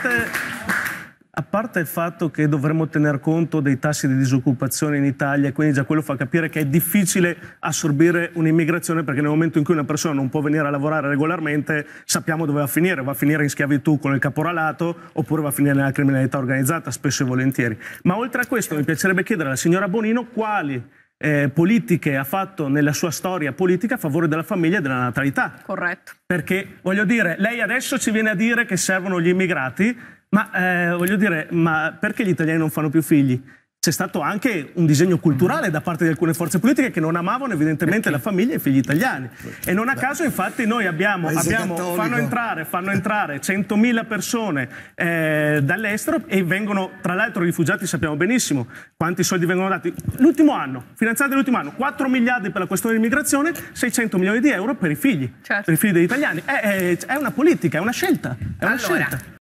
parte a parte il fatto che dovremmo tener conto dei tassi di disoccupazione in Italia, quindi già quello fa capire che è difficile assorbire un'immigrazione perché nel momento in cui una persona non può venire a lavorare regolarmente sappiamo dove va a finire, va a finire in schiavitù con il caporalato oppure va a finire nella criminalità organizzata spesso e volentieri. Ma oltre a questo mi piacerebbe chiedere alla signora Bonino quali eh, politiche ha fatto nella sua storia politica a favore della famiglia e della natalità. Corretto. Perché, voglio dire, lei adesso ci viene a dire che servono gli immigrati, ma eh, voglio dire, ma perché gli italiani non fanno più figli? c'è stato anche un disegno culturale da parte di alcune forze politiche che non amavano evidentemente la famiglia e i figli italiani. E non a caso infatti noi abbiamo, abbiamo fanno entrare, fanno entrare 100.000 persone eh, dall'estero e vengono, tra l'altro rifugiati sappiamo benissimo quanti soldi vengono dati. L'ultimo anno, finanziati l'ultimo anno, 4 miliardi per la questione dell'immigrazione, 600 milioni di euro per i figli, certo. per i figli degli italiani. È, è, è, una politica, è una scelta. È una allora. scelta.